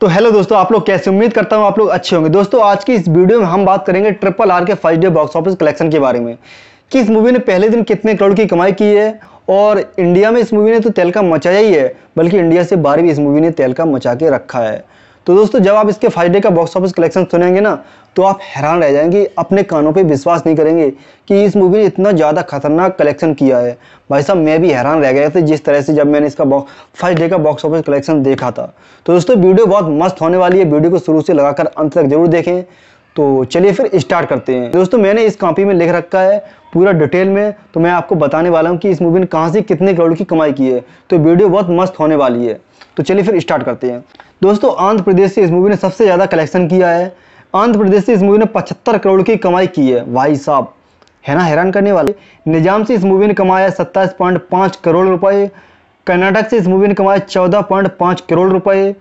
तो हेलो दोस्तों आप लोग कैसे उम्मीद करता हूँ आप लोग अच्छे होंगे दोस्तों आज की इस वीडियो में हम बात करेंगे ट्रिपल आर के first day box office collection के बारे में कि इस मूवी ने पहले दिन कितने करोड़ की कमाई की है और इंडिया में इस मूवी ने तो तेलका मचाया ही है बल्कि इंडिया से बाहर भी इस मूवी ने तेलका मचा के रखा है तो दोस्तों जब आप इसके फर्स्ट डे का बॉक्स ऑफिस कलेक्शन सुनेंगे ना तो आप हैरान रह जाएंगे अपने कानों पे विश्वास नहीं करेंगे कि इस मूवी ने इतना ज़्यादा खतरनाक कलेक्शन किया है भाई साहब मैं भी हैरान रह गया था जिस तरह से जब मैंने इसका फर्स्ट डे का बॉक्स ऑफिस कलेक्शन देखा था तो दोस्तों वीडियो बहुत मस्त होने वाली है वीडियो को शुरू से लगाकर अंत तक जरूर देखें तो चलिए फिर स्टार्ट करते हैं दोस्तों मैंने इस कॉपी में लिख रखा है पूरा डिटेल में तो मैं आपको बताने वाला हूँ कि इस मूवी ने कहाँ से कितने करोड़ की कमाई की है तो वीडियो बहुत मस्त होने वाली है तो चलिए फिर स्टार्ट करते हैं दोस्तों आंध्र प्रदेश से इस मूवी ने सबसे ज़्यादा कलेक्शन किया है आंध्र प्रदेश से इस मूवी ने पचहत्तर करोड़ की कमाई की है भाई साहब है ना हैरान करने वाले निजाम से इस मूवी ने कमाया सत्ताईस पॉइंट पाँच करोड़ रुपए कर्नाटक से इस मूवी ने कमाया चौदह पॉइंट पाँच करोड़ रुपए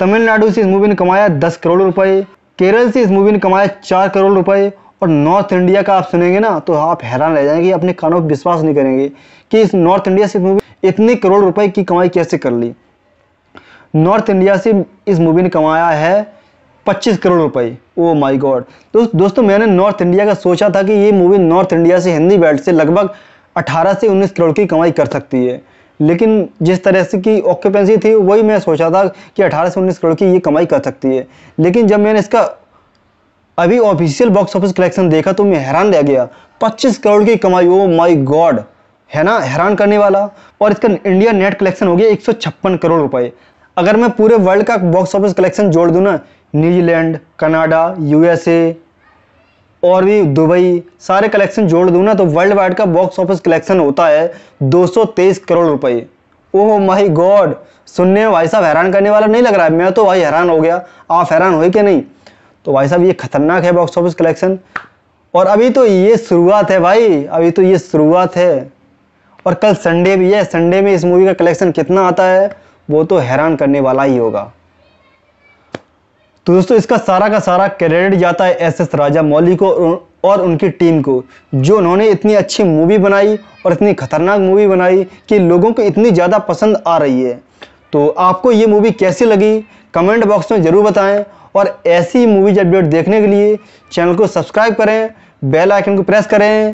तमिलनाडु से इस मूवी ने कमाया दस करोड़ रुपए केरल से इस मूवी ने कमाया चार करोड़ रुपए और नॉर्थ इंडिया का आप सुनेंगे ना तो आप हैरान रह जाएंगे अपने कानों पर विश्वास नहीं करेंगे कि इस नॉर्थ इंडिया से मूवी इतने करोड़ रुपए की कमाई कैसे कर ली नॉर्थ इंडिया से इस मूवी ने कमाया है 25 करोड़ रुपए ओ माय गॉड तो दोस्तों मैंने नॉर्थ इंडिया का सोचा था कि ये मूवी नॉर्थ इंडिया से हिंदी बेल्ट से लगभग 18 से 19 करोड़ की कमाई कर सकती है लेकिन जिस तरह से की ऑक्यूपेंसी थी वही मैं सोचा था कि 18 से 19 करोड़ की ये कमाई कर सकती है लेकिन जब मैंने इसका अभी ऑफिशियल बॉक्स ऑफिस कलेक्शन देखा तो मैं हैरान रह गया 25 करोड़ की कमाई ओ माय गॉड है ना हैरान करने वाला और इसका इंडिया नेट कलेक्शन हो गया एक करोड़ रुपए अगर मैं पूरे वर्ल्ड का बॉक्स ऑफिस कलेक्शन जोड़ दूँ ना न्यूजीलैंड कनाडा यूएसए और भी दुबई सारे कलेक्शन जोड़ दूँ ना तो वर्ल्ड वाइड का बॉक्स ऑफिस कलेक्शन होता है 223 करोड़ रुपए ओह माय गॉड सुनने में भाई साहब हैरान करने वाला नहीं लग रहा है मैं तो भाई हैरान हो गया आप हैरान हुए कि नहीं तो भाई साहब ये खतरनाक है बॉक्स ऑफिस कलेक्शन और अभी तो ये शुरुआत है भाई अभी तो ये शुरुआत है और कल संडे भी है संडे में इस मूवी का कलेक्शन कितना आता है वो तो हैरान करने वाला ही होगा तो दोस्तों इसका सारा का सारा क्रेडिट जाता है एस एस राजा मौली को और उनकी टीम को जो उन्होंने इतनी अच्छी मूवी बनाई और इतनी खतरनाक मूवी बनाई कि लोगों को इतनी ज़्यादा पसंद आ रही है तो आपको ये मूवी कैसी लगी कमेंट बॉक्स में ज़रूर बताएं और ऐसी मूवीज अपडेट देखने के लिए चैनल को सब्सक्राइब करें बेल आइकन को प्रेस करें